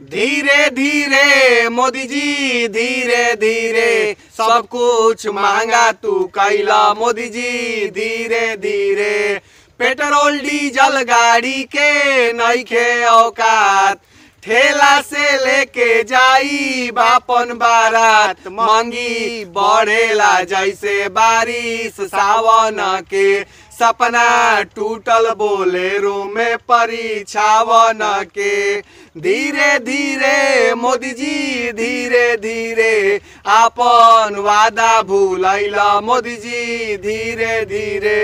धीरे धीरे मोदी जी धीरे धीरे सब कुछ महंगा तू कैला मोदी जी धीरे धीरे पेट्रोल डीजल गाड़ी के खे औकात ठेला से लेके जाई बापन बारात मंगी बढ़ेला जैसे बारिश सावन के सपना टूटल बोले रूम में परी छावन के धीरे धीरे मोदी जी धीरे धीरे आपन वादा भूल मोदी जी धीरे धीरे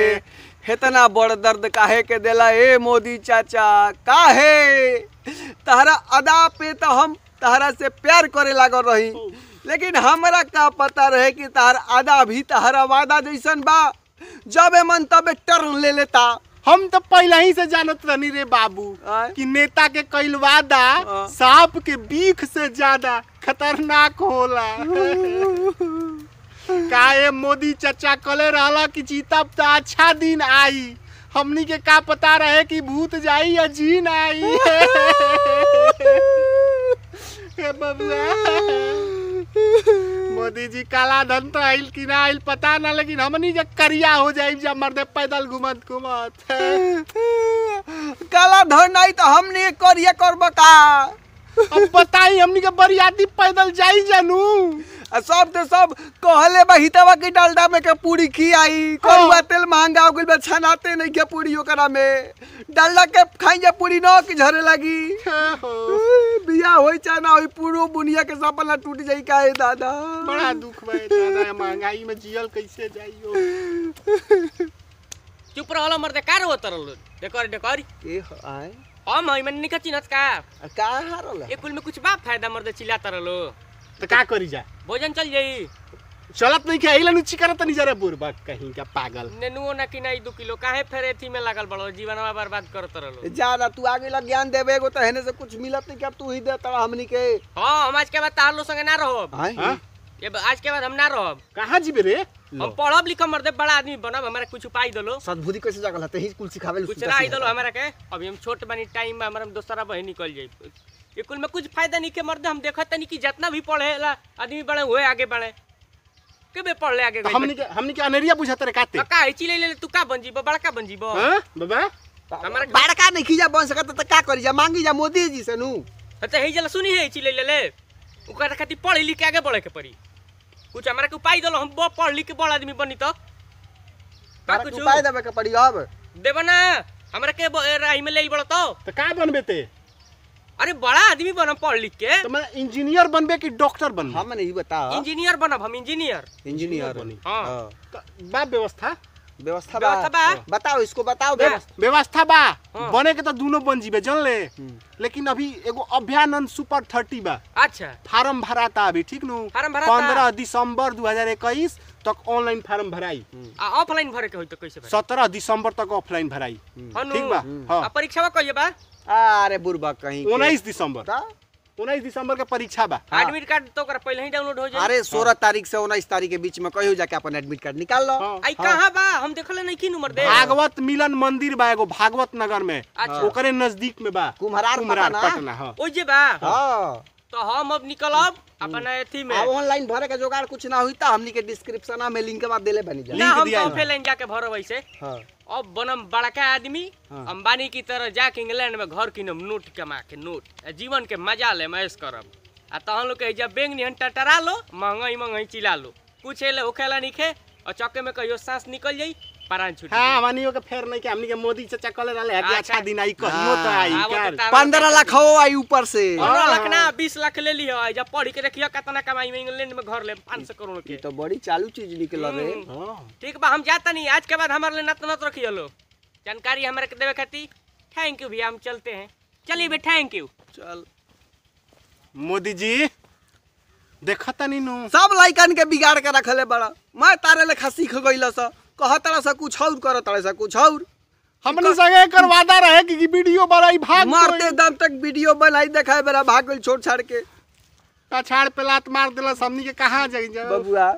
इतना बड़ दर्द काहे के दिला ए मोदी चाचा काहे तहरा अदा पे तो हम तहरा से प्यार करे लागल रही लेकिन हमारा का पता रहे कि तहरा अदा भी तहरा वादा जैसन बा जब मन तब टर्न ले लेता हम तो पहले ही से जानत रहनी रे बाबू कि नेता के कैल वादा हाँ। सांप के बीख से ज्यादा खतरनाक होला का ये मोदी चचा कले रहला कि जीतब तो अच्छा दिन आई हमनी के का पता रहे कि भूत जाई या जीन आई बबुआ मोदी जी काला धन तो आइल कि ना आइल पता ना लेकिन हमनी जब करिया हो जाये जब मर्दे पैदल घूमत घूमत काला धन आई तो हमने करिया करब का अब बताई हमनी के बरियाती पैदल जाई जानू सब तो सब कहले बा हितवा के डालडा में के पूरी की आई करुआ तेल महंगा हो गइल बा छनाते नहीं के पूरी ओकरा में डालडा के खाई जा पूरी नो की झरे लगी हाँ, हाँ। बिया होई चाहे ना होई पूरो बुनिया के सपना टूट जाई का है दादा बड़ा दुख बा दादा महंगाई में जियल कैसे जाइयो चुप रहल मर दे का रो तरल डेकर डेकर ए आए हम हम निकचिनत का का हारल ए कुल में कुछ बा फायदा मर दे चिल्ला तरलो तो का करी जा भोजन चल जाई चलत नहीं के आइला नुची करत नि जरे बुरबा कहीं का पागल नेनुओ ना कि नहीं 2 किलो काहे फेरे थी में लागल बड़ो जीवनवा बर्बाद करत रहलो जा ना तू आगे ला ज्ञान देबे गो त तो हेने से कुछ मिलत नहीं के अब तू ही देता हमनी के हां हम आज के बाद तार लो संगे ना रहो हां ये आज के बाद हम ना रहब कहां जीबे रे हम पढ़ब लिख मर दे बड़ा आदमी बनब हमरा कुछ उपाय दलो सद्बुद्धि कैसे जागल हते ही कुल सिखावे कुछ ना आई दलो हमरा के अभी हम छोट बनी टाइम में हमरा दोसरा बहिनी निकल जाई ये कुल में कुछ फायदा नहीं के मर्द हम देखा नहीं कि जितना भी पढ़े ला आदमी बड़े हुए आगे बढ़े के बे पढ़ ले आगे तो हमनी के हमनी के अनेरिया बुझा तेरे काते का इची ले ले तू का बन जीबो बड़का बन जीबो हां बाबा हमारा बड़का नहीं खीजा बन सकत त का करी जा मांगी जा मोदी जी से नु त अच्छा, हे जला सुनी है इची ले ले ले ओकर खाती पढ़ ली के आगे बढ़े के पड़ी कुछ हमरा के उपाय दलो हम पढ़ ली के बड़ आदमी बनी त तो। का कुछ उपाय देबे के पड़ी अब देबना हमरा के राही में ले बड़ तो त का बनबे ते अरे बड़ा आदमी बना पढ़ लिख के तो मैं इंजीनियर बनबे की डॉक्टर बन हम हाँ, नहीं बताओ इंजीनियर बनब हम इंजीनियर इंजीनियर हाँ। हाँ। बा व्यवस्था व्यवस्था बा बताओ इसको बताओ व्यवस्था बा बने के तो दोनों बन जीबे जन ले हम्म। लेकिन अभी एगो अभ्यानंद सुपर थर्टी बा अच्छा फार्म भराता अभी ठीक नु पंद्रह दिसंबर दो हजार इक्कीस तक ऑनलाइन फार्म भराई हम्म। ऑफलाइन भरे के हो तो कैसे सत्रह दिसंबर तक ऑफलाइन भराई ठीक बा हम्म। परीक्षा कहिए बा अरे बुरबा कहीं उन्नीस दिसंबर उन्नीस दिसंबर का परीक्षा बा हाँ। एडमिट कार्ड तो कर पहले ही डाउनलोड हो जाए अरे सोलह हाँ। तारीख से उन्नीस तारीख के बीच में कहीं जाके अपन एडमिट कार्ड निकाल लो हाँ, आई हाँ। कहाँ बा हम देख नहीं की नंबर दे भागवत मिलन मंदिर बा एगो भागवत नगर में अच्छा ओकरे नजदीक में बा कुम्हरार पटना हाँ। ओ जे बा तो हम अब निकलब अपन हम्म। अथी में अब ऑनलाइन भरे के जोगाड़ कुछ ना हुई त हमनी के डिस्क्रिप्शन में लिंक बा देले बनी जा लिंक दिया तो हम ऑफलाइन जाके भरो वैसे हां अब बनम बड़का आदमी हाँ। अंबानी की तरह जाके इंग्लैंड में घर किनम नोट कमा के नोट जीवन के मजा ले मैस करब आ तहन लोग जब बैंक नहीं टटरा लो महंगाई महंगाई चिला लो कुछ ले नहीं खे और चौके में कहियो सांस निकल जाई ठीक हम जाता नहीं आज के बाद हमारे रखियो लो जानकारी देवे खाती थैंक यू भैया हम चलते हैं चलिए भैया थैंक यू चल मोदी जी देखता नहीं नू सब लाइकन के बिगाड़ के रखले बड़ा मैं तारे लेखा सीख गई स कह सा कुछ और कर तड़ा सा कुछ और हमने संगे एकर वादा रहे कि वीडियो बनाई भाग मारते दम तक वीडियो बनाई देखाए बेरा भाग गई छोड़ छाड़ के का छाड़ पे लात मार दिला सामने के कहां जाई जा बबुआ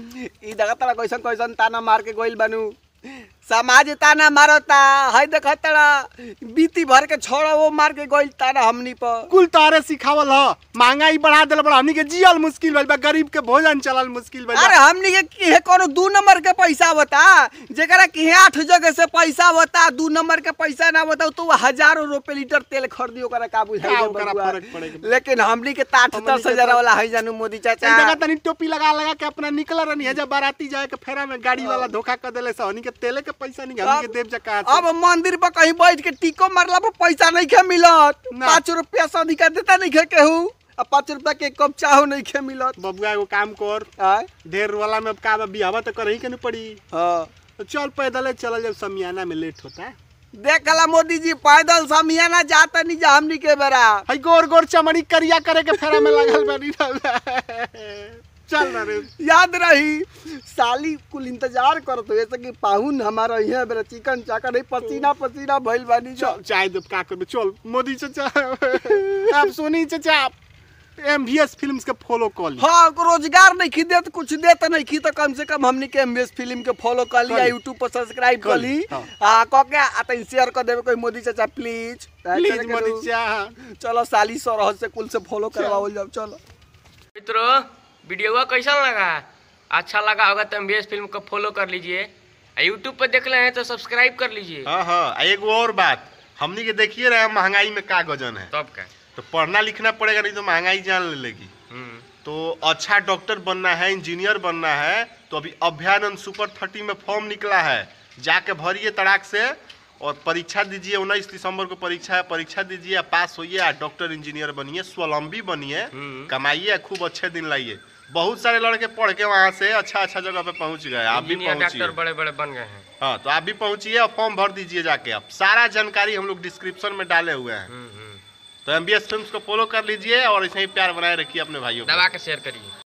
ई दगा तारा कैसन कैसन ताना मार के गोइल बनू समाज ताना मारो है देख तारा बीती भर के छोड़ा वो मार के गोइल तारा हमनी पर कुल तारे सिखावल ह महंगाई बढ़ा दिल बड़ा हमनी के जियल मुश्किल भइल बा गरीब के भोजन चलल मुश्किल भइल अरे हमनी के किहे कोनो दू नंबर के पैसा बता जेकरा किहे आठ जगह से पैसा बता दू नंबर के पैसा ना बता तू तो हजारों रुपए लीटर तेल खरीदी ओकरा का बुझाई लेकिन हमनी के ताठ दस हजार तो वाला है जानू मोदी चाचा तनी टोपी लगा लगा के अपना निकल रहनी है जब बाराती जाए के फेरा में गाड़ी हाँ। वाला धोखा कर देले से हनी के तेल के पैसा निकाल अब मंदिर पर कहीं बैठ के टीको मारला पर पैसा नहीं खे मिलत पाँच रुपया से अधिक देता नहीं खे केहू पाँच रुपया के कब चाहो नहीं खे मिलत बबुआ एगो काम कर ढेर वाला में का बिहार तो करे के नहीं पड़ी हाँ तो चल पैदल चल जब समियाना में लेट होता देख ला मोदी जी पैदल समियाना जाता नहीं जा हमनी के बेरा हई गोर गोर चमड़ी करिया करे के फेरा में लगल बानी चल रे याद रही साली कुल इंतजार कर तो ऐसे कि पाहुन हमारा यहाँ बेरा चिकन चाकर है पसीना पसीना भइल बानी चल चाय दो का करबे चल मोदी चचा आप सोनी चाचा एमवीएस फिल्म्स के फॉलो कर ली हाँ रोजगार नहीं खी देत कुछ देत नहीं खी तो कम से कम हमने के एमवीएस फिल्म के फॉलो कर ली यूट्यूब पर सब्सक्राइब कर ली हाँ कह के आता शेयर कर देवे कोई मोदी चाचा प्लीज प्लीज मोदी चाचा चलो साली सौ रहस्य कुल से फॉलो करवाओ जब चलो मित्रों वीडियो कैसा लगा अच्छा लगा होगा तो एम फिल्म को फॉलो कर लीजिए यूट्यूब पर देख रहे हैं तो सब्सक्राइब कर लीजिए हाँ हाँ एक और बात हमने के देखिए रहे महंगाई में का गजन है तब का तो पढ़ना लिखना पड़ेगा नहीं तो महंगाई जान ले लेगी हम्म। तो अच्छा डॉक्टर बनना है इंजीनियर बनना है तो अभी अभ्यानंद सुपर थर्टी में फॉर्म निकला है जाके भरिए तड़ाक से और परीक्षा दीजिए उन्नीस दिसंबर को परीक्षा है परीक्षा दीजिए पास होइए डॉक्टर इंजीनियर बनिए स्वलंबी बनिए हम्म। कमाइए खूब अच्छे दिन लाइए बहुत सारे लड़के पढ़ के वहाँ से अच्छा अच्छा जगह पे पहुँच गए आप भी डॉक्टर बड़े बड़े बन गए हैं हाँ तो आप भी पहुँचिए और फॉर्म भर दीजिए जाके आप सारा जानकारी हम लोग डिस्क्रिप्शन में डाले हुए हैं हम्म, हम्म। तो एम बी फिल्म को फॉलो कर लीजिए और इसे ही प्यार बनाए रखिए अपने भाइयों दबा के शेयर करिए